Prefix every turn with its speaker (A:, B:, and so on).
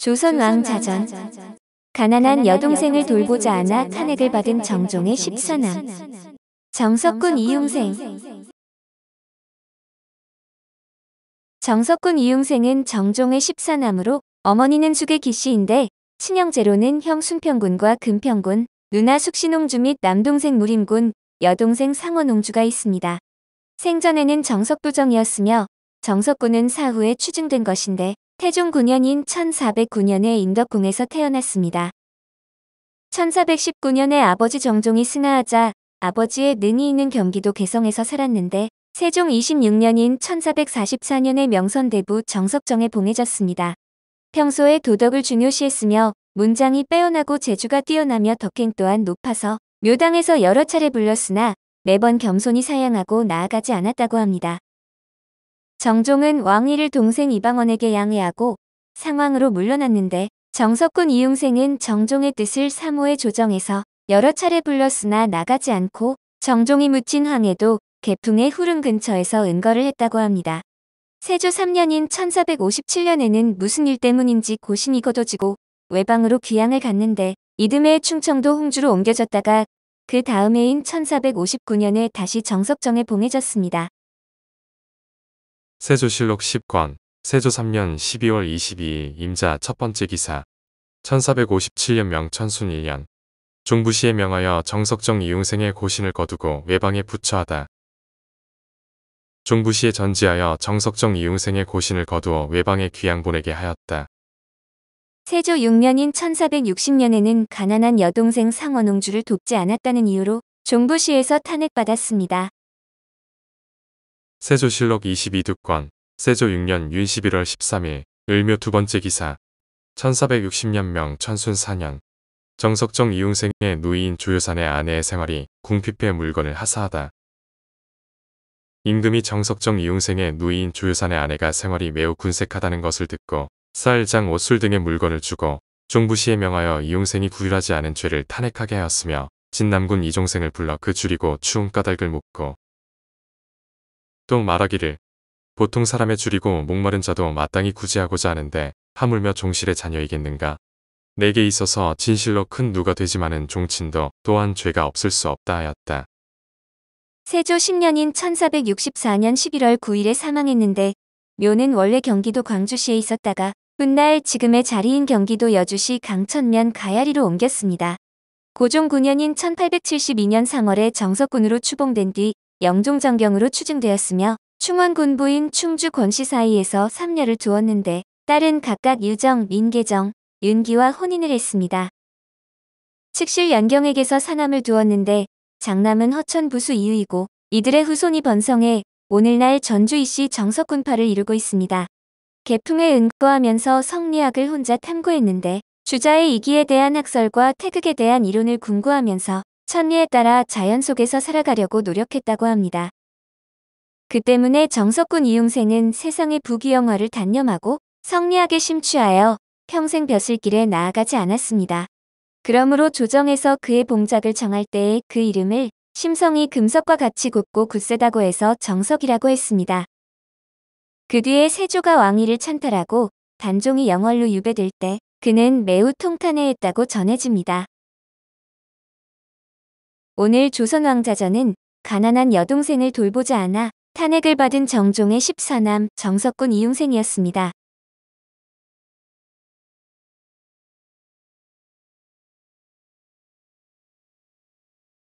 A: 조선왕 자전 가난한 여동생을 돌보자 않아 탄핵을 받은 정종의 14남 정석군 이용생 정석군 이용생은 정종의 14남으로 어머니는 숙의 기씨인데 친형제로는 형 순평군과 금평군, 누나 숙신홍주 및 남동생 무림군, 여동생 상원홍주가 있습니다. 생전에는 정석도정이었으며 정석군은 사후에 추증된 것인데 태종 9년인 1409년에 인덕궁에서 태어났습니다. 1419년에 아버지 정종이 승하하자 아버지의 능이 있는 경기도 개성에서 살았는데 세종 26년인 1444년에 명선대부 정석정에 봉해졌습니다. 평소에 도덕을 중요시했으며 문장이 빼어나고 재주가 뛰어나며 덕행 또한 높아서 묘당에서 여러 차례 불렸으나 매번 겸손히 사양하고 나아가지 않았다고 합니다. 정종은 왕위를 동생 이방원에게 양해하고 상황으로 물러났는데 정석군 이용생은 정종의 뜻을 사모해 조정해서 여러 차례 불렀으나 나가지 않고 정종이 묻힌 항해도 개풍의 후름 근처에서 은거를 했다고 합니다. 세조 3년인 1457년에는 무슨 일 때문인지 고신이 거둬지고 외방으로 귀향을 갔는데 이듬해 충청도 홍주로 옮겨졌다가 그 다음해인 1459년에 다시 정석정에 봉해졌습니다.
B: 세조실록 10권, 세조 3년 12월 22일 임자 첫 번째 기사, 1457년 명천순 1년, 종부시에 명하여 정석정 이용생의 고신을 거두고 외방에 부처하다. 종부시에 전지하여 정석정 이용생의 고신을 거두어 외방에 귀양 보내게 하였다.
A: 세조 6년인 1460년에는 가난한 여동생 상원옹주를 돕지 않았다는 이유로 종부시에서 탄핵받았습니다.
B: 세조실록 22두권, 세조 6년 윤 11월 13일, 을묘 두 번째 기사, 1460년 명 천순 4년, 정석정 이웅생의 누이인 조효산의 아내의 생활이 궁핍해 물건을 하사하다. 임금이 정석정 이웅생의 누이인 조효산의 아내가 생활이 매우 군색하다는 것을 듣고 쌀장 옷술 등의 물건을 주고 종부시에 명하여 이웅생이부유하지 않은 죄를 탄핵하게 하였으며 진남군 이종생을 불러 그 줄이고 추운 까닭을 묻고 또 말하기를 보통 사람의 줄이고 목마른 자도 마땅히 구제하고자 하는데 하물며 종실의 자녀이겠는가. 내게 있어서 진실로 큰 누가 되지만은 종친도 또한 죄가 없을 수 없다 하였다.
A: 세조 10년인 1464년 11월 9일에 사망했는데 묘는 원래 경기도 광주시에 있었다가 훗날 지금의 자리인 경기도 여주시 강천면 가야리로 옮겼습니다. 고종 9년인 1872년 3월에 정석군으로 추봉된 뒤 영종전경으로 추증되었으며 충원군부인 충주 권씨 사이에서 3녀를 두었는데 딸은 각각 유정, 민계정, 윤기와 혼인을 했습니다. 측실 연경에게서 사남을 두었는데 장남은 허천부수 이유이고 이들의 후손이 번성해 오늘날 전주 이씨 정석군파를 이루고 있습니다. 개풍에 은거하면서 성리학을 혼자 탐구했는데 주자의 이기에 대한 학설과 태극에 대한 이론을 궁구하면서 천리에 따라 자연 속에서 살아가려고 노력했다고 합니다. 그 때문에 정석군 이용생은 세상의 부귀영화를 단념하고 성리학에 심취하여 평생 벼슬길에 나아가지 않았습니다. 그러므로 조정에서 그의 봉작을 정할 때에 그 이름을 심성이 금석과 같이 굽고 굳세다고 해서 정석이라고 했습니다. 그 뒤에 세조가 왕위를 찬탈하고 단종이 영월로 유배될 때 그는 매우 통탄해했다고 전해집니다. 오늘 조선왕자전은 가난한 여동생을 돌보지 않아 탄핵을 받은 정종의 14남 정석군 이용생이었습니다.